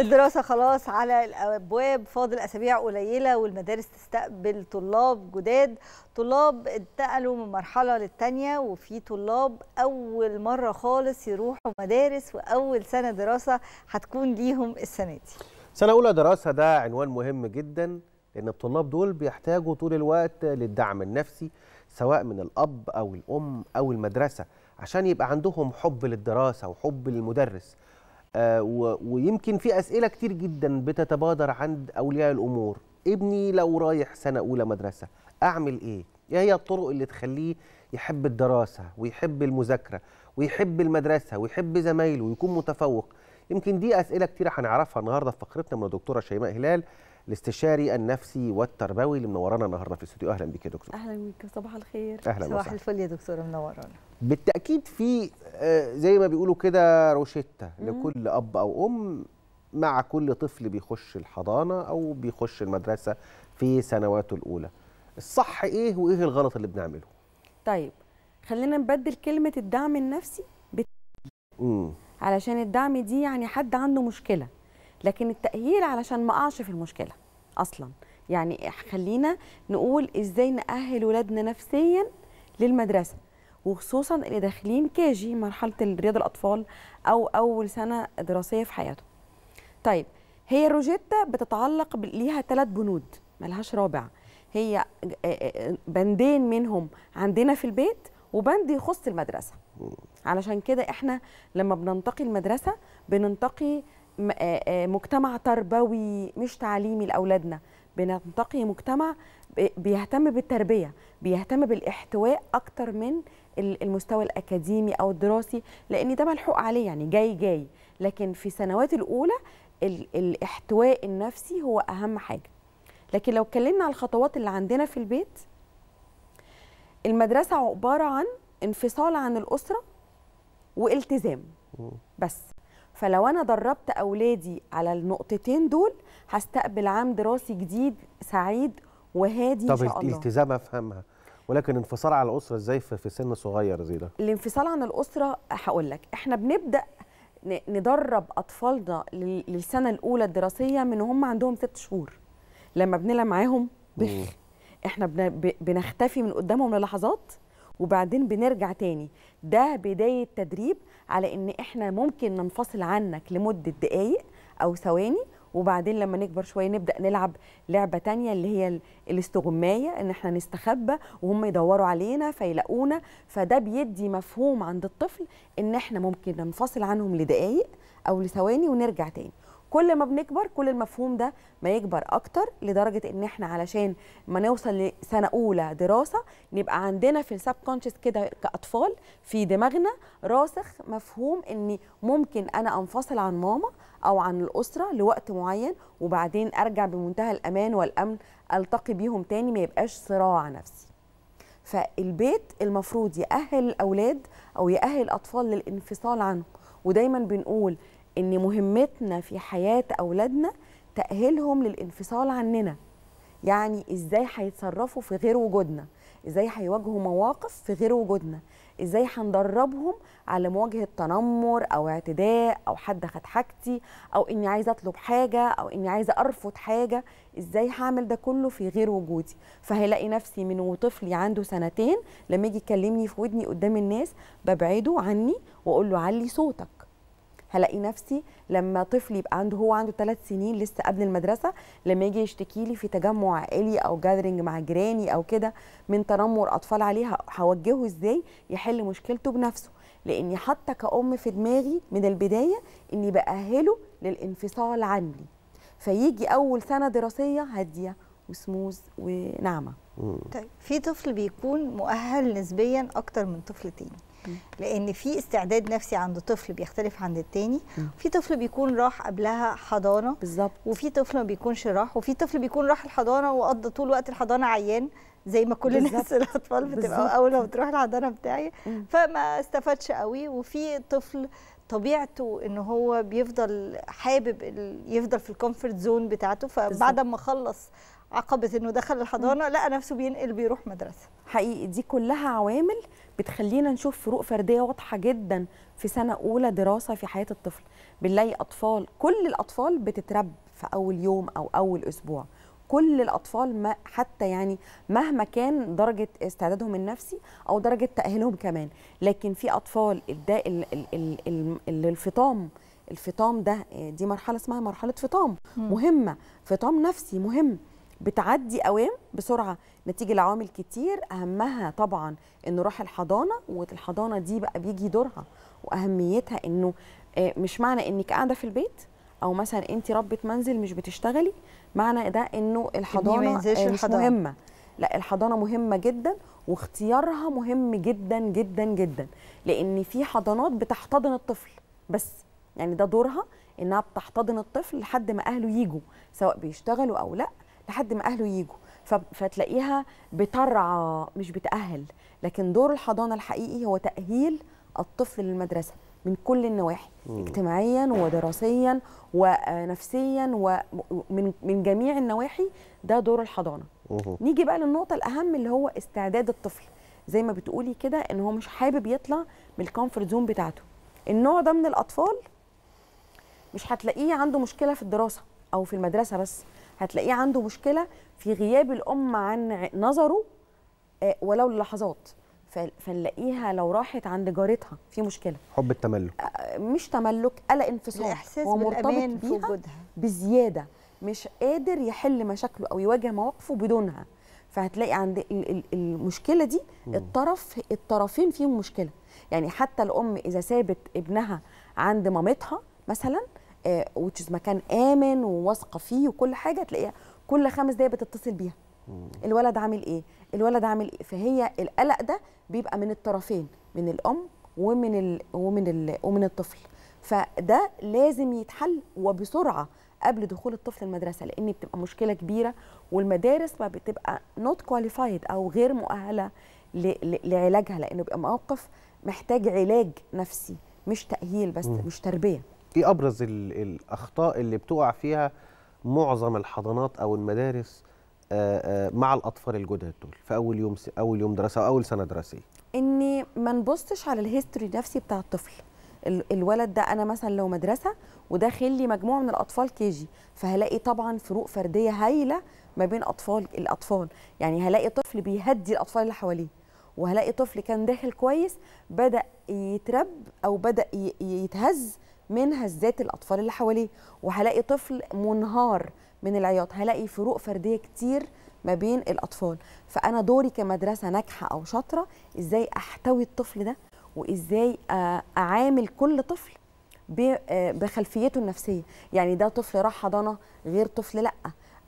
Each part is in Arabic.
الدراسة خلاص على الأبواب فاضل أسابيع قليلة والمدارس تستقبل طلاب جداد طلاب انتقلوا من مرحلة للتانية وفي طلاب أول مرة خالص يروحوا مدارس وأول سنة دراسة هتكون ليهم السنة دي سنة أولى دراسة ده عنوان مهم جدا لأن الطلاب دول بيحتاجوا طول الوقت للدعم النفسي سواء من الأب أو الأم أو المدرسة عشان يبقى عندهم حب للدراسة وحب للمدرس آه، ويمكن في اسئله كتير جدا بتتبادر عند اولياء الامور ابني لو رايح سنه اولى مدرسه اعمل ايه ايه هي الطرق اللي تخليه يحب الدراسه ويحب المذاكره ويحب المدرسه ويحب زمايله ويكون متفوق يمكن دي اسئله كتيره هنعرفها النهارده في فقرتنا من الدكتوره شيماء هلال الاستشاري النفسي والتربوي اللي منورانا النهارده في الاستوديو اهلا بك يا دكتور اهلا بك صباح الخير أهلا صباح الفل يا دكتوره منورانا بالتاكيد في آه، زي ما بيقولوا كده روشته لكل اب او ام مع كل طفل بيخش الحضانه او بيخش المدرسه في سنواته الاولى الصح ايه وايه الغلط اللي بنعمله طيب خلينا نبدل كلمه الدعم النفسي بالتأهيل علشان الدعم دي يعني حد عنده مشكله لكن التاهيل علشان ما اقعش في المشكله اصلا يعني خلينا نقول ازاي ناهل ولادنا نفسيا للمدرسه وخصوصا اللي داخلين كاجي مرحله رياض الاطفال او اول سنه دراسيه في حياتهم طيب هي الروجيتا بتتعلق ليها ثلاث بنود ملهاش رابع هي آه، آه، آه، بندين منهم عندنا في البيت وبند يخص المدرسه علشان كده احنا لما بننتقي المدرسه بننتقي مجتمع تربوي مش تعليمي لاولادنا بننتقي مجتمع بيهتم بالتربيه بيهتم بالاحتواء اكتر من المستوى الاكاديمي او الدراسي لان ده ملحوق عليه يعني جاي جاي لكن في السنوات الاولى الاحتواء النفسي هو اهم حاجه لكن لو اتكلمنا على الخطوات اللي عندنا في البيت المدرسه عباره عن انفصال عن الاسره والتزام بس فلو انا دربت اولادي على النقطتين دول هستقبل عام دراسي جديد سعيد وهادي طب ان شاء الله طب الالتزام افهمها ولكن انفصال عن الاسره ازاي في سن صغير زي ده الانفصال عن الاسره هقول لك احنا بنبدا ندرب اطفالنا للسنه الاولى الدراسيه من هم عندهم ست شهور لما بنلعب معاهم بخ احنا بنختفي من قدامهم للحظات وبعدين بنرجع تاني ده بدايه تدريب على ان احنا ممكن ننفصل عنك لمده دقائق او ثواني وبعدين لما نكبر شويه نبدا نلعب لعبه تانية اللي هي الاستغمايه ان احنا نستخبى وهم يدوروا علينا فيلاقونا فده بيدي مفهوم عند الطفل ان احنا ممكن ننفصل عنهم لدقائق او لثواني ونرجع تاني كل ما بنكبر كل المفهوم ده ما يكبر اكتر لدرجه ان احنا علشان ما نوصل لسنه اولى دراسه نبقى عندنا في السب كونشس كده كاطفال في دماغنا راسخ مفهوم ان ممكن انا انفصل عن ماما او عن الاسره لوقت معين وبعدين ارجع بمنتهى الامان والامن التقي بيهم تاني ما يبقاش صراع نفسي فالبيت المفروض يأهل الأولاد أو يأهل الأطفال للانفصال عنهم ودايما بنقول ان مهمتنا في حياه اولادنا تاهيلهم للانفصال عننا يعني ازاي هيتصرفوا في غير وجودنا ازاي هيواجهوا مواقف في غير وجودنا ازاي هندربهم على مواجهه تنمر او اعتداء او حد خد حاجتي او اني عايزه اطلب حاجه او اني عايزه ارفض حاجه ازاي هعمل ده كله في غير وجودي فهلاقي نفسي من وطفلي عنده سنتين لما يجي يكلمني في ودني قدام الناس ببعده عني واقول له علي صوتك هلاقي نفسي لما طفلي يبقى عنده هو عنده ثلاث سنين لسه قبل المدرسه لما يجي يشتكي لي في تجمع عائلي او جاذرنج مع جيراني او كده من تنمر اطفال عليه هوجهه ازاي يحل مشكلته بنفسه لاني حتى كأم في دماغي من البدايه اني باهله للانفصال عني فيجي اول سنه دراسيه هاديه وسموز وناعمه طيب في طفل بيكون مؤهل نسبيا اكتر من طفل تاني لان في استعداد نفسي عند طفل بيختلف عن التاني في طفل بيكون راح قبلها حضانه بالظبط وفي طفل ما بيكونش راح وفي طفل بيكون راح الحضانه وقضى طول وقت الحضانه عيان زي ما كل الناس الاطفال بتبقى اول ما بتروح الحضانه بتاعي فما استفادش قوي وفي طفل طبيعته ان هو بيفضل حابب يفضل في الكومفورت زون بتاعته فبعد ما خلص عقبه انه دخل الحضانه لقى نفسه بينقل بيروح مدرسه حقيقي دي كلها عوامل بتخلينا نشوف فروق فرديه واضحه جدا في سنه اولى دراسه في حياه الطفل بنلاقي اطفال كل الاطفال بتترب في اول يوم او اول اسبوع كل الاطفال ما حتى يعني مهما كان درجه استعدادهم النفسي او درجه تاهيلهم كمان لكن في اطفال الفطام الفطام ده آه، دي مرحله اسمها مرحله فطام مهمه فطام نفسي مهم بتعدي اوام بسرعه نتيجه لعوامل كتير اهمها طبعا انه راح الحضانه والحضانه دي بقى بيجي دورها واهميتها انه آه، مش معنى انك قاعده في البيت او مثلا انت ربه منزل مش بتشتغلي معنى ده انه الحضانه آه، مش الحضانة. مهمه لا الحضانه مهمه جدا واختيارها مهم جدا جدا جدا لان في حضانات بتحتضن الطفل بس يعني ده دورها انها بتحتضن الطفل لحد ما اهله يجوا سواء بيشتغلوا او لا لحد ما اهله يجوا فتلاقيها بترعى مش بتاهل لكن دور الحضانه الحقيقي هو تاهيل الطفل للمدرسه من كل النواحي مم. اجتماعيا ودراسيا ونفسيا ومن من جميع النواحي ده دور الحضانه مم. نيجي بقى للنقطه الاهم اللي هو استعداد الطفل زي ما بتقولي كده ان هو مش حابب يطلع من الكومفورت زون بتاعته النوع ده من الاطفال مش هتلاقيه عنده مشكله في الدراسه او في المدرسه بس هتلاقيه عنده مشكله في غياب الام عن نظره آه، ولو للحظات فنلاقيها لو راحت عند جارتها في مشكله حب التملك آه، مش تملك قلق انفصال الاحساس هو مرتبط بيها بزياده مش قادر يحل مشاكله او يواجه مواقفه بدونها فهتلاقي عند المشكله دي الطرف الطرفين فيهم مشكله يعني حتى الام اذا سابت ابنها عند مامتها مثلا وتشيز آه، مكان امن وواثقه فيه وكل حاجه تلاقيها كل خمس دقايق بتتصل بيها الولد عامل ايه الولد عامل ايه فهي القلق ده بيبقى من الطرفين من الام ومن الـ ومن الـ ومن الطفل فده لازم يتحل وبسرعه قبل دخول الطفل المدرسه لان بتبقى مشكله كبيره والمدارس ما بتبقى نوت كواليفايد او غير مؤهله لعلاجها لانه بيبقى موقف محتاج علاج نفسي مش تاهيل بس مش تربيه ايه ابرز الاخطاء اللي بتقع فيها معظم الحضانات او المدارس مع الاطفال الجدد دول في اول يوم اول يوم دراسه او اول سنه دراسيه اني ما نبصش على الهيستوري النفسي بتاع الطفل الولد ده انا مثلا لو مدرسه وداخل لي مجموعه من الاطفال كي جي فهلاقي طبعا فروق فرديه هايله ما بين اطفال الاطفال يعني هلاقي طفل بيهدي الاطفال اللي حواليه وهلاقي طفل كان داخل كويس بدا يترب او بدا يتهز من هزات الاطفال اللي حواليه وهلاقي طفل منهار من العياط هلاقي فروق فرديه كتير ما بين الاطفال فانا دوري كمدرسه ناجحه او شاطره ازاي احتوي الطفل ده وازاي آه، اعامل كل طفل آه، بخلفيته النفسيه يعني ده طفل راح حضانه غير طفل لا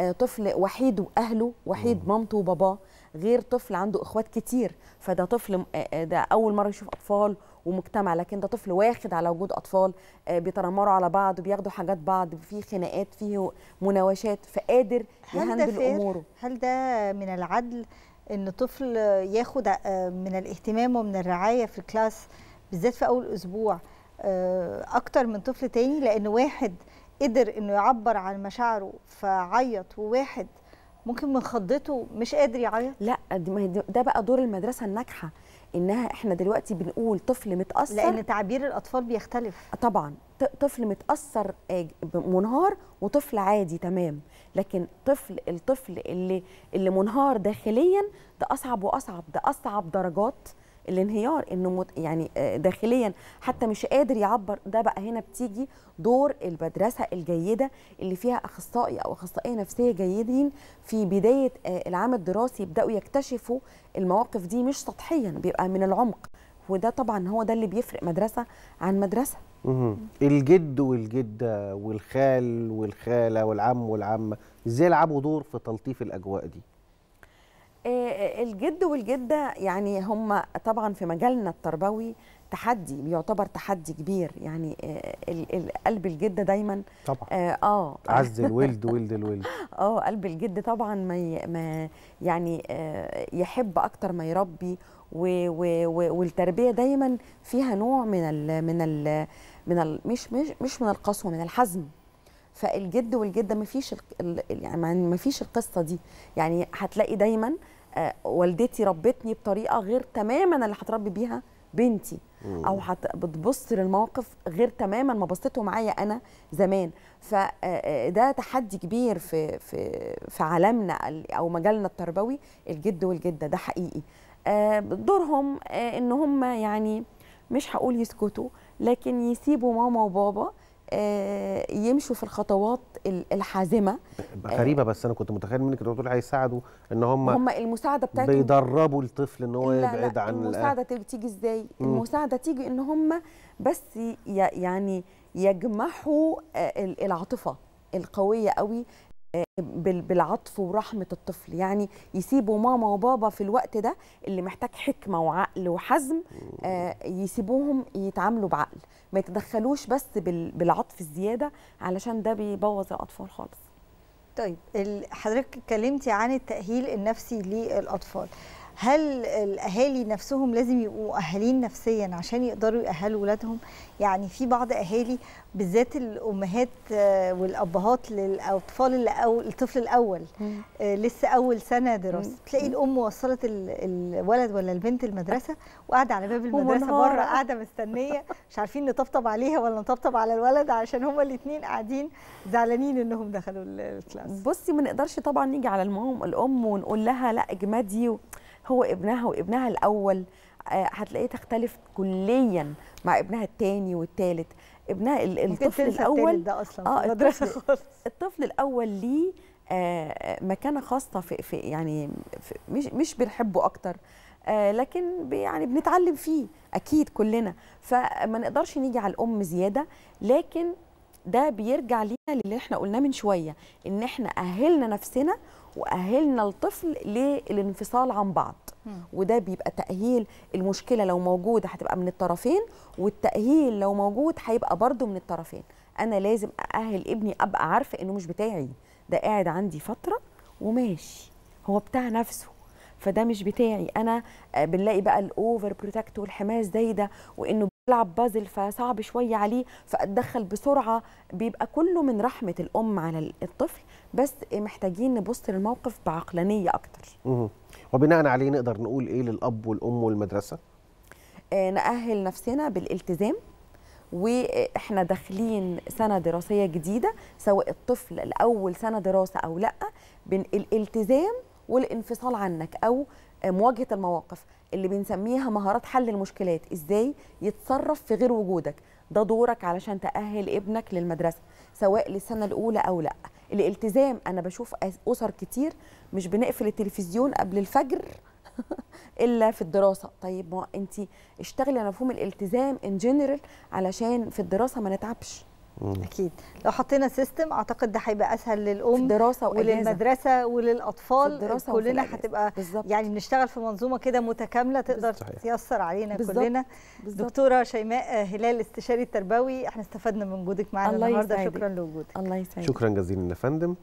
آه، طفل وحيد واهله وحيد مامته وباباه غير طفل عنده اخوات كتير فده طفل آه، آه، ده اول مره يشوف اطفال ومجتمع لكن ده طفل واخد على وجود اطفال آه، بيتنمروا على بعض بياخدوا حاجات بعض في خناقات فيه مناوشات فقادر يهندل اموره هل ده من العدل ان طفل ياخد من الاهتمام ومن الرعايه في الكلاس بالذات في اول اسبوع اكتر من طفل تاني لان واحد قدر انه يعبر عن مشاعره فعيط وواحد ممكن من خضته مش قادر يعيط لا ده بقى دور المدرسه الناجحه انها احنا دلوقتي بنقول طفل متاثر لان تعبير الاطفال بيختلف طبعا طفل متاثر آه، منهار وطفل عادي تمام لكن طفل الطفل اللي اللي منهار داخليا ده اصعب واصعب ده اصعب درجات الانهيار انه مت يعني آه، داخليا حتى مش قادر يعبر ده بقى هنا بتيجي دور المدرسه الجيده اللي فيها اخصائي او اخصائيه نفسيه جيدين في بدايه آه، العام الدراسي يبداوا يكتشفوا المواقف دي مش سطحيا بيبقى من العمق وده طبعا هو ده اللي بيفرق مدرسه عن مدرسه الجد والجده والخال والخاله والعم والعمه ازاي يلعبوا دور في تلطيف الاجواء دي آه، آه، الجد والجده يعني هم طبعا في مجالنا التربوي تحدي بيعتبر تحدي كبير يعني آه، قلب الجده دايما طبعا اه عز الولد ولد الولد اه قلب الجد طبعا ما ما يعني يحب اكتر ما يربي و و والتربيه دايما فيها نوع من ال من ال من ال مش مش مش من القسوه من الحزم فالجد والجده ما فيش يعني ما فيش القصه دي يعني هتلاقي دايما آه آه، والدتي ربتني بطريقه غير تماما اللي هتربي بيها بنتي او بتبص للمواقف غير تماما ما بصته معايا انا زمان فده آه، آه، تحدي كبير في في في عالمنا او مجالنا التربوي الجد والجده ده حقيقي دورهم ان هم يعني مش هقول يسكتوا لكن يسيبوا ماما وبابا آه، يمشوا في الخطوات الحازمه غريبه بس انا كنت متخيل منك ان تقولي هيساعدوا ان هم هم المساعده بتاعتهم بيدربوا الطفل ان هو يبعد عن المساعده الأهل. ازاي؟ مم. المساعده تيجي ان هم بس يعني يجمحوا آه، العاطفه القويه قوي بالعطف ورحمه الطفل يعني يسيبوا ماما وبابا في الوقت ده اللي محتاج حكمه وعقل وحزم آه، يسيبوهم يتعاملوا بعقل ما يتدخلوش بس بالعطف الزياده علشان ده بيبوظ الاطفال خالص طيب حضرتك اتكلمتي عن التاهيل النفسي للاطفال هل الاهالي نفسهم لازم يبقوا مؤهلين نفسيا عشان يقدروا يأهلوا ولادهم يعني في بعض اهالي بالذات الامهات آه، والابهات للاطفال اللي الطفل الاول آه، لسه اول سنه دراسه تلاقي الام وصلت الولد ولا البنت المدرسه وقاعده على باب المدرسه بره قاعده مستنيه مش عارفين نطبطب عليها ولا نطبطب على الولد عشان هما الاثنين قاعدين زعلانين انهم دخلوا الكلاس بصي ما نقدرش طبعا نيجي على المام الام ونقول لها لا اجمدي هو ابنها وابنها الاول آه، هتلاقيه تختلف كليا مع ابنها الثاني والثالث ابنها الطفل الاول ده اصلا اه الطفل, الطفل الاول ليه آه،, آه مكانه خاصه في, في يعني في مش مش بنحبه اكتر آه لكن يعني بنتعلم فيه اكيد كلنا فما نقدرش نيجي على الام زياده لكن ده بيرجع لينا للي احنا قلناه من شويه ان احنا اهلنا نفسنا واهلنا الطفل للانفصال عن بعض وده بيبقى تاهيل المشكله لو موجوده هتبقى من الطرفين والتاهيل لو موجود هيبقى برضه من الطرفين انا لازم ااهل ابني ابقى عارفه انه مش بتاعي ده قاعد عندي فتره وماشي هو بتاع نفسه فده مش بتاعي انا آه، بنلاقي بقى الاوفر بروتكت والحماس الزايده وانه لعب بازل فصعب شويه عليه فاتدخل بسرعه بيبقى كله من رحمه الام على الطفل بس محتاجين نبص للموقف بعقلانيه اكتر. وبناء عليه نقدر نقول ايه للاب والام والمدرسه؟ آه نأهل نفسنا بالالتزام واحنا داخلين سنه دراسيه جديده سواء الطفل الاول سنه دراسه او لا بين الالتزام والانفصال عنك او مواجهه المواقف اللي بنسميها مهارات حل المشكلات ازاي يتصرف في غير وجودك ده دورك علشان تاهل ابنك للمدرسه سواء للسنه الاولى او لا الالتزام انا بشوف اسر كتير مش بنقفل التلفزيون قبل الفجر الا في الدراسه طيب ما انت اشتغلي على مفهوم الالتزام ان جنرال علشان في الدراسه ما نتعبش اكيد لو حطينا سيستم اعتقد ده هيبقى اسهل للام الدراسه وللمدرسه وللاطفال الدراسه كلنا هتبقى يعني بنشتغل في منظومه كده متكامله تقدر تيسر علينا بالزبط. كلنا بالزبط. دكتوره شيماء هلال استشاري التربوي احنا استفدنا من وجودك معانا النهارده شكرا لوجودك الله يسعدك شكرا جزيلا يا فندم